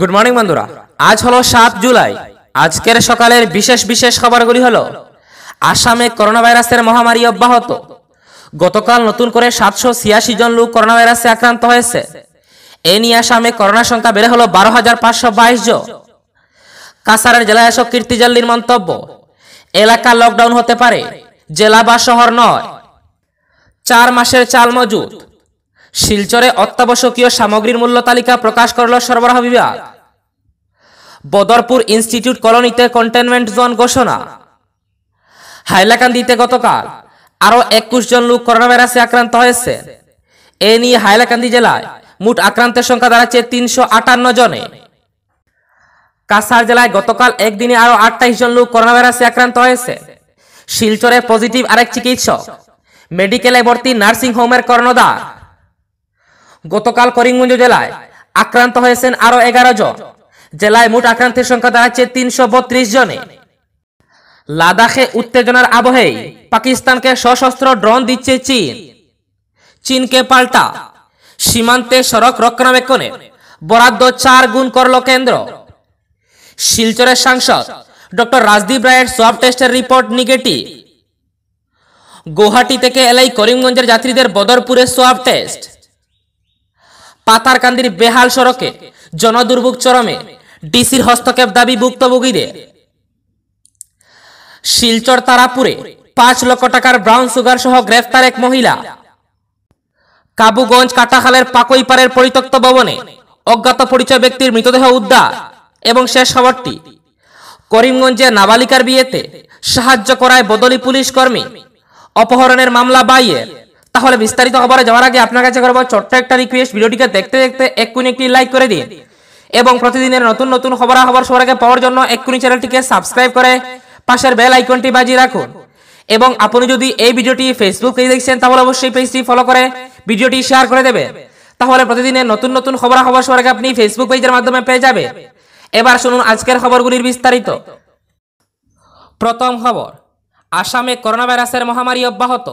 good morning বন্ধুরা আজ হলো সাত জুলাই আজকের সকালের বিশেষ বিশেষ খবরগুলি হলো আসামে করোনা ভাইরাসের মহামারী অব্যাহত গতকাল নতুন করে সাতশো ছিয়াশি জন লোক করোনা ভাইরাসে আক্রান্ত হয়েছে এ নিয়ে আসামে করোনা সংখ্যা বেড়ে হলো বারো হাজার পাঁচশো বাইশ জন কাসারের জেলা শাসক কীর্তিজল্লির মন্তব্য এলাকা লকডাউন হতে পারে জেলা বা শহর নয় চার মাসের চাল মজুদ শিলচরে অত্যাবশ্যকীয় সামগ্রীর মূল্য তালিকা প্রকাশ করল সরবরাহ বিভাগ বদরপুর ইনস্টিটিউট কলোনিতে কন্টেনমেন্ট জোন ঘোষণা হাইলাকান্দিতে গতকাল আরও একুশ জন লোক করোনা ভাইরাসে আক্রান্ত হয়েছে এ নিয়ে হাইলাকান্দি জেলায় মোট আক্রান্তের সংখ্যা দাঁড়াচ্ছে তিনশো আটান্ন জনে কাছাড় জেলায় গতকাল একদিনে আরও আটাইশ জন লোক করোনা ভাইরাসে আক্রান্ত হয়েছে শিলচরে পজিটিভ আরেক চিকিৎসক মেডিকেলে ভর্তি নার্সিং হোমের কর্ণদার গতকাল করিমগঞ্জ জেলায় আক্রান্ত হয়েছেন আরও এগারো জন জেলায় মোট আক্রান্তের সংখ্যা দাঁড়াচ্ছে তিনশো বত্রিশ জনে লাদাখে উত্তেজনার আবহেই পাকিস্তানকে সশস্ত্র ড্রোন দিচ্ছে চীন চীনকে পাল্টা সীমান্তে সড়ক রক্ষণাবেক্ষণে বরাদ্দ চার গুণ করল কেন্দ্র শিলচরের সাংসদ ডক্টর রাজদীপ রায়ের সোয়াব টেস্টের রিপোর্ট নেগেটিভ গৌহাটি থেকে এলাই করিমগঞ্জের যাত্রীদের বদরপুরে সোয়াব টেস্ট পাতারকান্দির বেহাল সড়কে জনদুর্ভোগ চরমে ডিসির হস্তক্ষেপ দাবি ভুক্তভোগীদের শিলচর তারাপুরে পাঁচ লক্ষ টাকার ব্রাউন সুগার সহ গ্রেফতার এক মহিলা কাবুগঞ্জ কাটাখালের পাকইপাড়ের পরিত্যক্ত ভবনে অজ্ঞাত পরিচয় ব্যক্তির মৃতদেহ উদ্ধার এবং শেষ খবরটি করিমগঞ্জে নাবালিকার বিয়েতে সাহায্য করায় বদলি পুলিশ কর্মী অপহরণের মামলা বাইয়ের তাহলে বিস্তারিত খবরে যাওয়ার আগে আপনার কাছে করবো ছোট্ট একটা রিকোয়েস্ট ভিডিওটিকে দেখতে দেখতে এক্ষুনি একটি লাইক করে দিন এবং প্রতিদিনের নতুন নতুন খবর সবার আগে পাওয়ার জন্য এক্ষুনি চ্যানেলটিকে সাবস্ক্রাইব করে পাশের বেল আইকনটি বাজিয়ে রাখুন এবং আপনি যদি এই ভিডিওটি ফেসবুক পেজে দেখছেন তাহলে অবশ্যই পেজটি ফলো করে ভিডিওটি শেয়ার করে দেবে তাহলে প্রতিদিনের নতুন নতুন খবর সবার আগে আপনি ফেসবুক পেজের মাধ্যমে পেয়ে যাবে এবার শুনুন আজকের খবরগুলির বিস্তারিত প্রথম খবর আসামে করোনা ভাইরাসের মহামারী অব্যাহত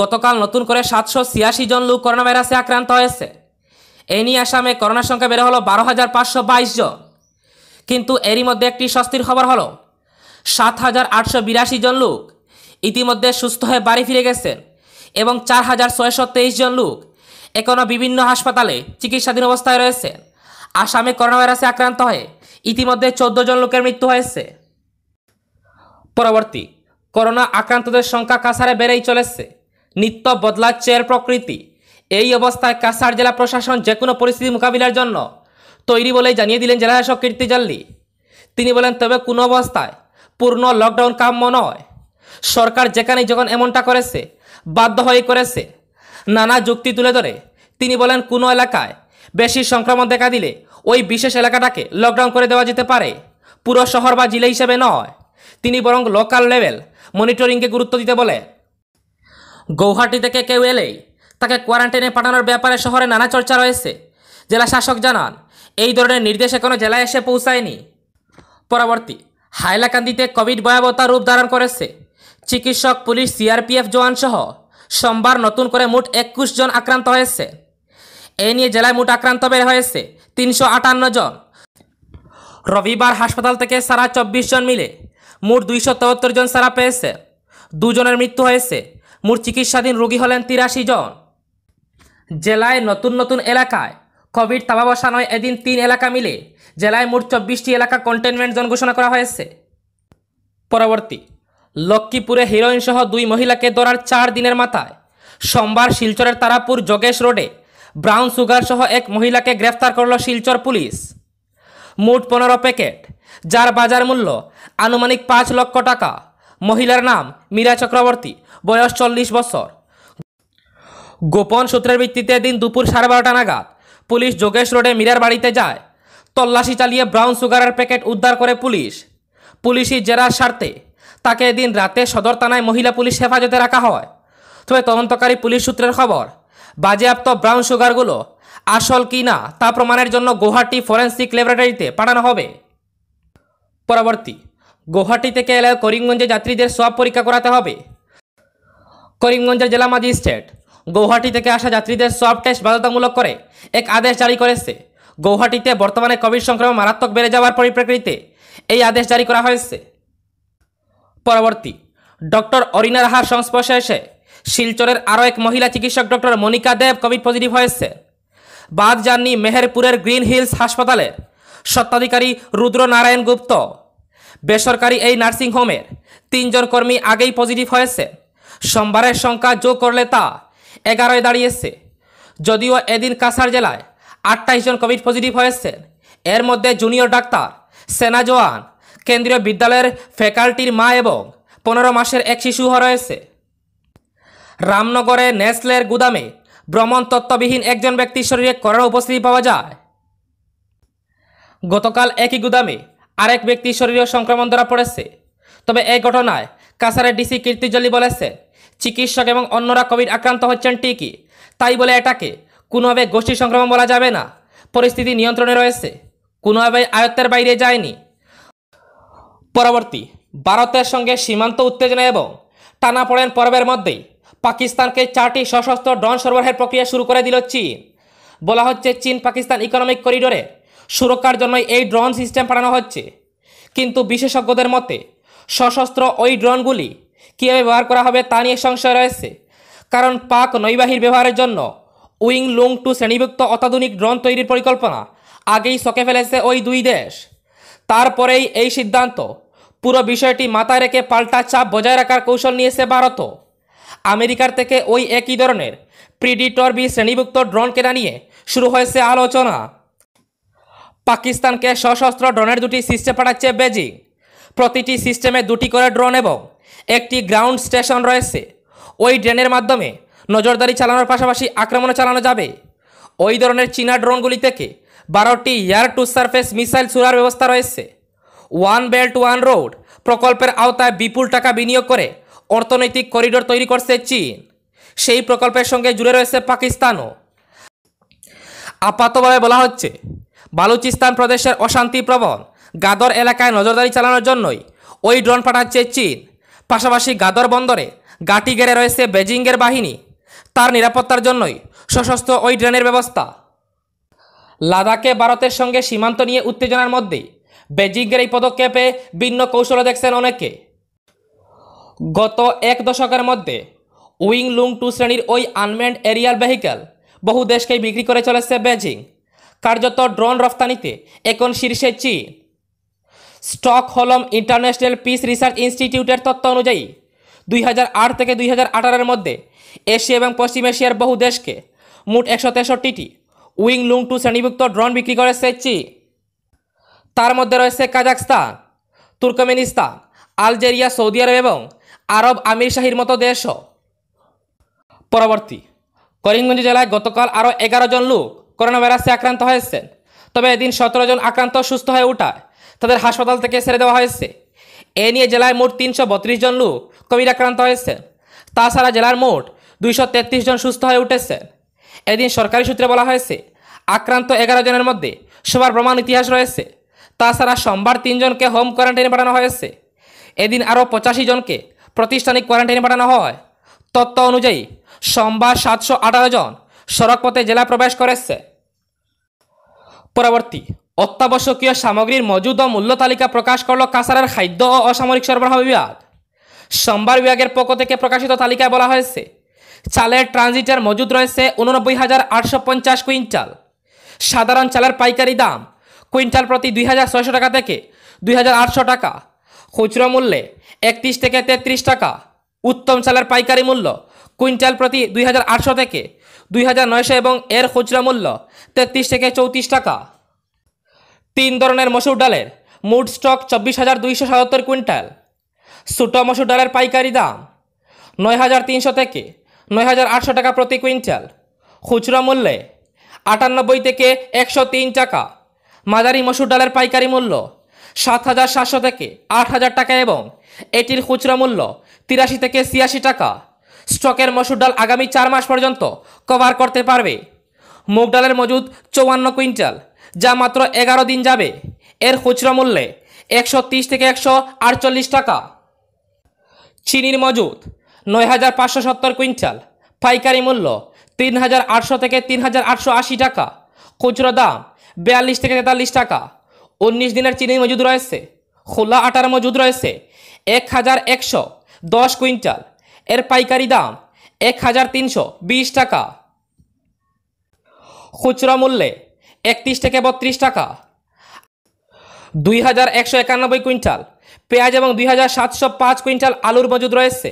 গতকাল নতুন করে সাতশো ছিয়াশি জন লোক করোনা ভাইরাসে আক্রান্ত হয়েছে এ নিয়ে আসামে করোনার সংখ্যা বেড়ে হলো বারো হাজার পাঁচশো বাইশ জন কিন্তু এরই মধ্যে একটি স্বস্তির খবর হলো সাত হাজার আটশো বিরাশি জন লোক ইতিমধ্যে সুস্থ হয়ে বাড়ি ফিরে গেছেন এবং চার হাজার ছয়শো তেইশ জন লোক এখনও বিভিন্ন হাসপাতালে চিকিৎসাধীন অবস্থায় রয়েছে আসামে করোনা ভাইরাসে আক্রান্ত হয়ে ইতিমধ্যে চোদ্দ জন লোকের মৃত্যু হয়েছে পরবর্তী করোনা আক্রান্তদের সংখ্যা কাছারে বেড়েই চলেছে নিত্য বদলাচ্ছে এর প্রকৃতি এই অবস্থায় কাছাড় জেলা প্রশাসন যে কোনো পরিস্থিতি মোকাবিলার জন্য তৈরি বলেই জানিয়ে দিলেন জেলাশাসক কীর্তি জাল্লি তিনি বলেন তবে কোনো অবস্থায় পূর্ণ লকডাউন কাম্য নয় সরকার যেখানে যখন এমনটা করেছে বাধ্য হয়ে করেছে নানা যুক্তি তুলে ধরে তিনি বলেন কোনো এলাকায় বেশি সংক্রমণ দেখা দিলে ওই বিশেষ এলাকাটাকে লকডাউন করে দেওয়া যেতে পারে পুরো শহর বা জেলা হিসেবে নয় তিনি বরং লোকাল লেভেল মনিটরিংকে গুরুত্ব দিতে বলে গৌহাটি থেকে কেউ এলেই তাকে কোয়ারেন্টাইনে পাঠানোর ব্যাপারে শহরে নানা চর্চা রয়েছে জেলা শাসক জানান এই ধরনের নির্দেশে কোনো জেলায় এসে পৌঁছায়নি পরবর্তী হাইলাকান্দিতে কোভিড ভয়াবহতা রূপ ধারণ করেছে চিকিৎসক পুলিশ সিআরপিএফ জওয়ানসহ সোমবার নতুন করে মোট একুশ জন আক্রান্ত হয়েছে এ নিয়ে জেলায় মোট আক্রান্ত বের হয়েছে তিনশো আটান্ন জন রবিবার হাসপাতাল থেকে সারা চব্বিশ জন মিলে মোট দুইশো জন সারা পেয়েছে দুজনের মৃত্যু হয়েছে মোট চিকিৎসাধীন রোগী হলেন তিরাশি জন জেলায় নতুন নতুন এলাকায় কোভিড নয় এদিন তিন এলাকা মিলে জেলায় মোট চব্বিশটি এলাকা কন্টেনমেন্ট জোন ঘোষণা করা হয়েছে পরবর্তী লক্ষ্মীপুরে সহ দুই মহিলাকে ধরার চার দিনের মাথায় সোমবার শিলচরের তারাপুর যোগেশ রোডে ব্রাউন সুগার সহ এক মহিলাকে গ্রেফতার করল শিলচর পুলিশ মোট পনেরো প্যাকেট যার বাজার মূল্য আনুমানিক পাঁচ লক্ষ টাকা মহিলার নাম মীরা চক্রবর্তী বয়স চল্লিশ বছর গোপন সূত্রের ভিত্তিতে দিন দুপুর সাড়ে বারোটা নাগাদ পুলিশ যোগেশ রোডে মীরার বাড়িতে যায় তল্লাশি চালিয়ে ব্রাউন সুগারের প্যাকেট উদ্ধার করে পুলিশ পুলিশি জেরার স্বার্থে তাকে এদিন রাতে সদর থানায় মহিলা পুলিশ হেফাজতে রাখা হয় তবে তদন্তকারী পুলিশ সূত্রের খবর বাজেয়াপ্ত ব্রাউন সুগারগুলো আসল কি না তা প্রমাণের জন্য গুয়াহাটি ফরেন্সিক ল্যাবরেটরিতে পাঠানো হবে পরবর্তী গৌহাটি থেকে এলে করিমগঞ্জে যাত্রীদের সব পরীক্ষা করাতে হবে করিমগঞ্জের জেলা ম্যাজিস্ট্রেট গৌহাটি থেকে আসা যাত্রীদের সব টেস্ট বাধ্যতামূলক করে এক আদেশ জারি করেছে গৌহাটিতে বর্তমানে কোভিড সংক্রমণ মারাত্মক বেড়ে যাওয়ার পরিপ্রেক্ষিতে এই আদেশ জারি করা হয়েছে পরবর্তী ডক্টর অরিনা রাহার সংস্পর্শে এসে শিলচরের আরও এক মহিলা চিকিৎসক doctor Monica Deb COVID positive হয়েছে বাদ যাননি মেহেরপুরের গ্রিন হিলস হাসপাতালের সত্ত্বাধিকারী রুদ্র নারায়ণ গুপ্ত বেসরকারি এই নার্সিং হোমের তিনজন কর্মী আগেই পজিটিভ হয়েছে সোমবারের সংখ্যা যোগ করলে তা এগারোয় দাঁড়িয়েছে যদিও এদিন কাছাড় জেলায় আটটাইশ জন কোভিড পজিটিভ হয়েছেন এর মধ্যে জুনিয়র ডাক্তার সেনা জওয়ান কেন্দ্রীয় বিদ্যালয়ের ফ্যাকাল্টির মা এবং পনেরো মাসের এক শিশু রয়েছে রামনগরে নেসলের গুদামে ভ্রমণ তত্ত্ববিহীন একজন ব্যক্তির শরীরে করার উপস্থিতি পাওয়া যায় গতকাল একই গুদামে আরেক ব্যক্তি শরীরীয় সংক্রমণ ধরা পড়েছে তবে এই ঘটনায় কাছারে ডিসি কীর্তিজলি বলেছে চিকিৎসক এবং অন্যরা কোভিড আক্রান্ত হচ্ছেন ঠিকই তাই বলে এটাকে কোনোভাবে গোষ্ঠী সংক্রমণ বলা যাবে না পরিস্থিতি নিয়ন্ত্রণে রয়েছে কোনোভাবে আয়ত্তের বাইরে যায়নি পরবর্তী ভারতের সঙ্গে সীমান্ত উত্তেজনা এবং টানাপোড়েন পর্বের মধ্যেই পাকিস্তানকে চারটি সশস্ত্র ড্রোন সরবরাহের প্রক্রিয়া শুরু করে দিল চীন বলা হচ্ছে চীন পাকিস্তান ইকোনমিক করিডোরে সুরক্ষার জন্য এই ড্রোন সিস্টেম পাঠানো হচ্ছে কিন্তু বিশেষজ্ঞদের মতে সশস্ত্র ওই ড্রোনগুলি কীভাবে ব্যবহার করা হবে তা নিয়ে সংশয় রয়েছে কারণ পাক নৈবাহীর ব্যবহারের জন্য উইং লুং টু শ্রেণীভুক্ত অত্যাধুনিক ড্রোন তৈরির পরিকল্পনা আগেই সকে ফেলেছে ওই দুই দেশ তারপরেই এই সিদ্ধান্ত পুরো বিষয়টি মাথায় রেখে পাল্টা চাপ বজায় রাখার কৌশল নিয়েছে ভারতও আমেরিকার থেকে ওই একই ধরনের প্রিডিটর বি শ্রেণীভুক্ত ড্রোন কেনা নিয়ে শুরু হয়েছে আলোচনা পাকিস্তানকে সশস্ত্র ড্রোনের দুটি সিস্টেম পাঠাচ্ছে বেজিং প্রতিটি সিস্টেমে দুটি করে ড্রোন এবং একটি গ্রাউন্ড স্টেশন রয়েছে ওই ড্রেনের মাধ্যমে নজরদারি চালানোর পাশাপাশি আক্রমণ চালানো যাবে ওই ধরনের চীনা ড্রোনগুলি থেকে বারোটি এয়ার টু সারফেস মিসাইল ছুড়ার ব্যবস্থা রয়েছে ওয়ান বেল্ট ওয়ান রোড প্রকল্পের আওতায় বিপুল টাকা বিনিয়োগ করে অর্থনৈতিক করিডোর তৈরি করছে চীন সেই প্রকল্পের সঙ্গে জুড়ে রয়েছে পাকিস্তানও আপাতভাবে বলা হচ্ছে বালুচিস্তান প্রদেশের অশান্তি প্রবণ গাদর এলাকায় নজরদারি চালানোর জন্যই ওই ড্রোন পাঠাচ্ছে চীন পাশাপাশি গাদর বন্দরে গাটি গেড়ে রয়েছে বেজিংয়ের বাহিনী তার নিরাপত্তার জন্যই সশস্ত্র ওই ড্রেনের ব্যবস্থা লাদাখে ভারতের সঙ্গে সীমান্ত নিয়ে উত্তেজনার মধ্যে বেজিংয়ের এই পদক্ষেপে ভিন্ন কৌশল দেখছেন অনেকে গত এক দশকের মধ্যে উইং লুং টু শ্রেণীর ওই আনম্যান্ড এরিয়াল ভেহিক্যাল বহু দেশকেই বিক্রি করে চলেছে বেজিং কার্যত ড্রোন রফতানিতে এখন শীর্ষে চীন স্টকহোলম ইন্টারন্যাশনাল পিস রিসার্চ ইনস্টিটিউটের তথ্য অনুযায়ী দুই থেকে দুই হাজার মধ্যে এশিয়া এবং পশ্চিম এশিয়ার বহু দেশকে মোট একশো তেষট্টিটি উইং লুং টু শ্রেণীভুক্ত ড্রোন বিক্রি করেছে চীন তার মধ্যে রয়েছে কাজাকস্তান তুর্কমেনিস্তান আলজেরিয়া সৌদি আরব এবং আরব আমির শাহির মতো দেশও পরবর্তী করিমগঞ্জ জেলায় গতকাল আরও এগারো জন লোক করোনা ভাইরাসে আক্রান্ত হয়েছেন তবে এদিন সতেরো জন আক্রান্ত সুস্থ হয়ে ওঠায় তাদের হাসপাতাল থেকে ছেড়ে দেওয়া হয়েছে এ নিয়ে জেলায় মোট তিনশো বত্রিশ জন লোক কোভিড আক্রান্ত হয়েছেন তাছাড়া জেলার মোট দুইশো তেত্রিশ জন সুস্থ হয়ে উঠেছেন এদিন সরকারি সূত্রে বলা হয়েছে আক্রান্ত এগারো জনের মধ্যে সবার প্রমাণ ইতিহাস রয়েছে তাছাড়া সোমবার তিনজনকে হোম কোয়ারেন্টাইনে পাঠানো হয়েছে এদিন আরও পঁচাশি জনকে প্রতিষ্ঠানিক কোয়ারেন্টাইনে পাঠানো হয় তথ্য অনুযায়ী সোমবার সাতশো আঠারো জন সড়কপথে জেলা প্রবেশ করেছে পরবর্তী অত্যাবশ্যকীয় সামগ্রীর মজুদ ও মূল্য তালিকা প্রকাশ করল কাসারের খাদ্য ও অসামরিক সরবরাহ বিভাগ সোমবার বিভাগের পক্ষ থেকে প্রকাশিত তালিকায় বলা হয়েছে চালের ট্রানজিটের মজুদ রয়েছে উননব্বই হাজার আটশো পঞ্চাশ কুইন্টাল সাধারণ চালের পাইকারি দাম কুইন্টাল প্রতি দুই হাজার ছয়শো টাকা থেকে দুই হাজার আটশো টাকা খুচরো মূল্যে একত্রিশ থেকে তেত্রিশ টাকা উত্তম চালের পাইকারি মূল্য কুইন্টাল প্রতি দুই হাজার আটশো থেকে দুই হাজার নয়শো এবং এর খুচরা মূল্য তেত্রিশ থেকে চৌত্রিশ টাকা তিন ধরনের মসুর ডালের মুড স্টক চব্বিশ হাজার দুইশো সাতাত্তর কুইন্টাল সুটো মসুর ডালের পাইকারি দাম নয় হাজার তিনশো থেকে নয় হাজার আটশো টাকা প্রতি কুইন্টাল খুচরা মূল্যে আটানব্বই থেকে একশো তিন টাকা মাদারি মসুর ডালের পাইকারি মূল্য সাত হাজার সাতশো থেকে আট হাজার টাকা এবং এটির খুচরা মূল্য তিরাশি থেকে ছিয়াশি টাকা স্টকের মসুর ডাল আগামী চার মাস পর্যন্ত কভার করতে পারবে মুগ ডালের মজুদ চৌয়ান্ন কুইন্টাল যা মাত্র এগারো দিন যাবে এর খুচরা মূল্যে একশো থেকে একশো টাকা চিনির মজুদ নয় হাজার পাঁচশো সত্তর কুইন্টাল পাইকারি মূল্য তিন হাজার আটশো থেকে তিন হাজার আটশো আশি টাকা খুচরো দাম বিয়াল্লিশ থেকে তেতাল্লিশ টাকা উনিশ দিনের চিনির মজুদ রয়েছে খোলা আটার মজুদ রয়েছে এক হাজার একশো দশ কুইন্টাল এর পাইকারি দাম এক হাজার তিনশো বিশ টাকা খুচরা মূল্যে একত্রিশ থেকে বত্রিশ টাকা দুই হাজার একশো একানব্বই কুইন্টাল পেঁয়াজ এবং দুই হাজার সাতশো পাঁচ কুইন্টাল আলুর মজুদ রয়েছে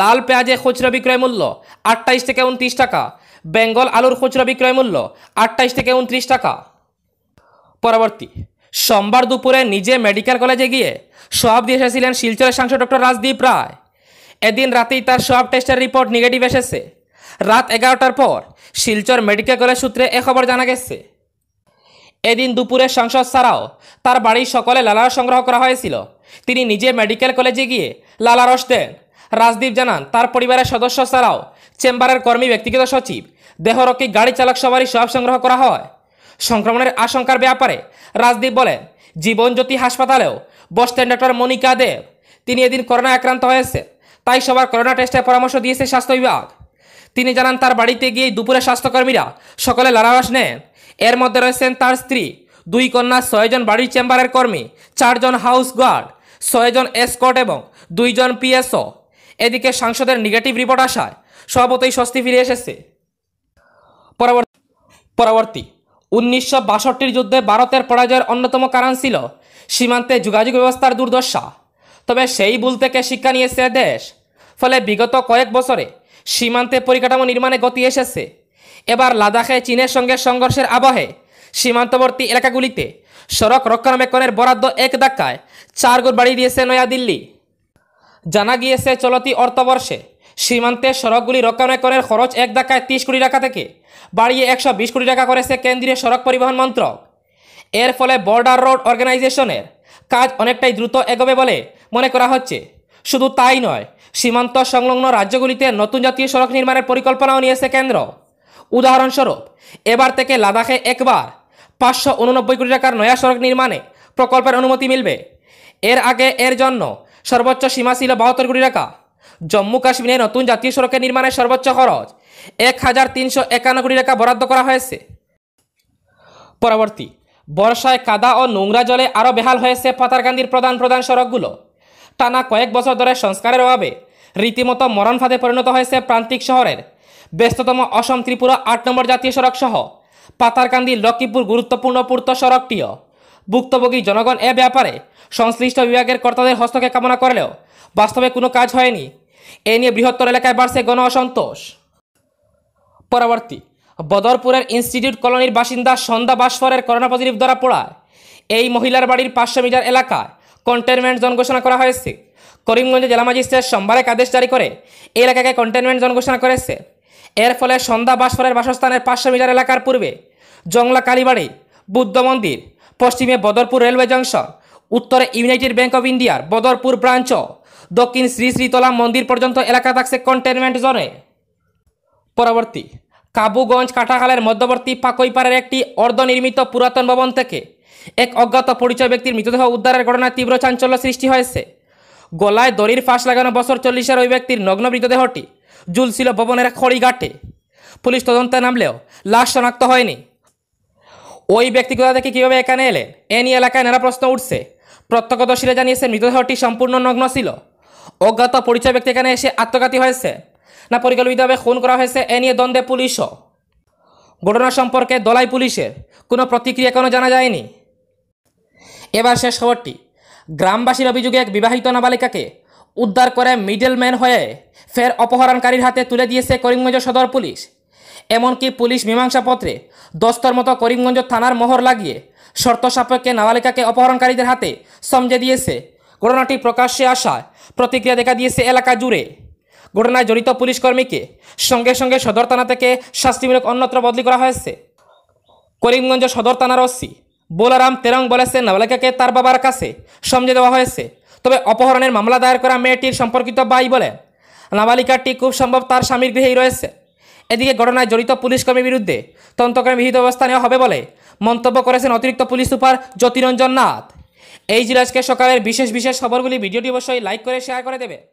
লাল পেঁয়াজের খুচরা বিক্রয় মূল্য আটটাইশ থেকে উনত্রিশ টাকা বেঙ্গল আলুর খুচরা বিক্রয় মূল্য আটটাইশ থেকে উনত্রিশ টাকা পরবর্তী সোমবার দুপুরে নিজে মেডিকেল কলেজে গিয়ে সব দিয়ে এসেছিলেন শিলচরের সাংসদ ডক্টর রাজদীপ রায় এদিন রাতেই তার সব টেস্টের রিপোর্ট নেগেটিভ এসেছে রাত এগারোটার পর শিলচর মেডিকেল কলেজ সূত্রে এ খবর জানা গেছে এদিন দুপুরে সংসদ ছাড়াও তার বাড়ির সকলে লালারস সংগ্রহ করা হয়েছিল তিনি নিজে মেডিকেল কলেজে গিয়ে লালারস দেন রাজদীপ জানান তার পরিবারের সদস্য ছাড়াও চেম্বারের কর্মী ব্যক্তিগত সচিব দেহরক্ষী গাড়ি চালক সবারই সব সংগ্রহ করা হয় সংক্রমণের আশঙ্কার ব্যাপারে রাজদীপ বলেন জীবনজ্যোতি হাসপাতালেও বসতেন ডক্টর মনিকা দেব তিনি এদিন করোনা আক্রান্ত হয়েছেন তাই সবার করোনা টেস্টের পরামর্শ দিয়েছে স্বাস্থ্য বিভাগ তিনি জানান তার বাড়িতে গিয়ে দুপুরে স্বাস্থ্যকর্মীরা সকলে লালাবাস নেন এর মধ্যে রয়েছেন তার স্ত্রী দুই কন্যা ছয়জন বাড়ির চেম্বারের কর্মী চারজন হাউস গার্ড ছয়জন এসকট এবং দুইজন পিএসও এদিকে সাংসদের নেগেটিভ রিপোর্ট আসায় সভাপতি স্বস্তি ফিরে এসেছে পরবর্তী পরবর্তী উনিশশো যুদ্ধে ভারতের পরাজয়ের অন্যতম কারণ ছিল সীমান্তে যোগাযোগ ব্যবস্থার দুর্দশা তবে সেই ভুল থেকে শিক্ষা নিয়েছে দেশ ফলে বিগত কয়েক বছরে সীমান্তে পরিকাঠামো নির্মাণে গতি এসেছে এবার লাদাখে চীনের সঙ্গে সংঘর্ষের আবহে সীমান্তবর্তী এলাকাগুলিতে সড়ক রক্ষণাবেক্ষণের বরাদ্দ এক ধাক্কায় চার গুণ বাড়িয়ে দিয়েছে নয়াদিল্লি জানা গিয়েছে চলতি অর্থবর্ষে সীমান্তে সড়কগুলি রক্ষণাবেক্ষণের খরচ এক ধাক্কায় তিরিশ কোটি টাকা থেকে বাড়িয়ে একশো বিশ কোটি টাকা করেছে কেন্দ্রীয় সড়ক পরিবহন মন্ত্রক এর ফলে বর্ডার রোড অর্গানাইজেশনের কাজ অনেকটাই দ্রুত এগোবে বলে মনে করা হচ্ছে শুধু তাই নয় সীমান্ত সংলগ্ন রাজ্যগুলিতে নতুন জাতীয় সড়ক নির্মাণের পরিকল্পনাও নিয়েছে কেন্দ্র উদাহরণস্বরূপ এবার থেকে লাদাখে একবার পাঁচশো উননব্বই কোটি টাকার নয়া সড়ক নির্মাণে প্রকল্পের অনুমতি মিলবে এর আগে এর জন্য সর্বোচ্চ সীমা ছিল বাহাত্তর কোটি টাকা জম্মু কাশ্মীরে নতুন জাতীয় সড়কের নির্মাণে সর্বোচ্চ খরচ এক হাজার তিনশো একান্ন কোটি টাকা বরাদ্দ করা হয়েছে পরবর্তী বর্ষায় কাদা ও নোংরা জলে আরও বেহাল হয়েছে পাতারকান্দির প্রধান প্রধান সড়কগুলো টানা কয়েক বছর ধরে সংস্কারের অভাবে রীতিমতো মরণ ফাঁদে পরিণত হয়েছে প্রান্তিক শহরের ব্যস্ততম অসম ত্রিপুরা আট নম্বর জাতীয় সড়ক সহ পাতারকান্দি লক্ষ্মীপুর গুরুত্বপূর্ণ পূর্ত সড়কটিও ভুক্তভোগী জনগণ এ ব্যাপারে সংশ্লিষ্ট বিভাগের কর্তাদের হস্তকে কামনা করলেও বাস্তবে কোনো কাজ হয়নি এ নিয়ে বৃহত্তর এলাকায় বাড়ছে গণ অসন্তোষ পরবর্তী বদরপুরের ইনস্টিটিউট কলোনির বাসিন্দা সন্ধ্যা বাসফরের করোনা পজিটিভ ধরা পড়ায় এই মহিলার বাড়ির পাঁচশো মিটার এলাকায় কন্টেনমেন্ট জোন ঘোষণা করা হয়েছে করিমগঞ্জ জেলা ম্যাজিস্ট্রেট সোমবার এক আদেশ জারি করে এই এলাকাকে কন্টেনমেন্ট জোন ঘোষণা করেছে এর ফলে সন্ধ্যা বাসফরের বাসস্থানের পাঁচশো মিটার এলাকার পূর্বে জংলা কালীবাড়ি বুদ্ধ মন্দির পশ্চিমে বদরপুর রেলওয়ে জংশন উত্তরে ইউনাইটেড ব্যাংক অব ইন্ডিয়ার বদরপুর ব্রাঞ্চ দক্ষিণ শ্রী শ্রীতলা মন্দির পর্যন্ত এলাকা থাকছে কন্টেনমেন্ট জোনে পরবর্তী কাবুগঞ্জ কাটাখালের মধ্যবর্তী পাকইপাড়ের একটি অর্ধনির্মিত পুরাতন ভবন থেকে এক অজ্ঞাত পরিচয় ব্যক্তির মৃতদেহ উদ্ধারের ঘটনায় তীব্র চাঞ্চল্য সৃষ্টি হয়েছে গলায় দড়ির ফাঁস লাগানো বছর চল্লিশের ওই ব্যক্তির নগ্ন মৃতদেহটি ঝুলছিল ভবনের খড়িঘাটে পুলিশ তদন্তে নামলেও লাশ শনাক্ত হয়নি ওই ব্যক্তি কোথা থেকে কীভাবে এখানে এলেন এ নিয়ে এলাকায় নানা প্রশ্ন উঠছে প্রত্যক্ষদর্শীরা জানিয়েছে মৃতদেহটি সম্পূর্ণ নগ্ন ছিল অজ্ঞাত পরিচয় ব্যক্তি এখানে এসে আত্মঘাতী হয়েছে না পরিকল্পিতভাবে খুন করা হয়েছে এ নিয়ে দ্বন্দ্বে পুলিশও ঘটনা সম্পর্কে দলাই পুলিশের কোনো প্রতিক্রিয়া কোনো জানা যায়নি এবার শেষ খবরটি গ্রামবাসীর অভিযোগে এক বিবাহিত নাবালিকাকে উদ্ধার করে মিডেলম্যান হয়ে ফের অপহরণকারীর হাতে তুলে দিয়েছে করিমগঞ্জ সদর পুলিশ এমনকি পুলিশ মীমাংসাপত্রে দস্তর মতো করিমগঞ্জ থানার মোহর লাগিয়ে শর্ত সাপেক্ষে নাবালিকাকে অপহরণকারীদের হাতে সমঝে দিয়েছে ঘটনাটি প্রকাশ্যে আসায় প্রতিক্রিয়া দেখা দিয়েছে এলাকা জুড়ে ঘটনায় জড়িত পুলিশকর্মীকে সঙ্গে সঙ্গে সদর থানা থেকে শাস্তিমূলক অন্যত্র বদলি করা হয়েছে করিমগঞ্জ সদর থানার ওসি বোলারাম তেরং বলেছেন নাবালিকাকে তার বাবার কাছে সমঝে দেওয়া হয়েছে তবে অপহরণের মামলা দায়ের করা মেয়েটির সম্পর্কিত বাই বলে নাবালিকাটি খুব সম্ভব তার স্বামীর গৃহেই রয়েছে এদিকে ঘটনায় জড়িত পুলিশকর্মীর বিরুদ্ধে তন্ত্রকর্মী বিহিত ব্যবস্থা নেওয়া হবে বলে মন্তব্য করেছেন অতিরিক্ত পুলিশ সুপার জ্যোতিরঞ্জন নাথ এই জিলাজকে সকালের বিশেষ বিশেষ খবরগুলি ভিডিওটি অবশ্যই লাইক করে শেয়ার করে দেবে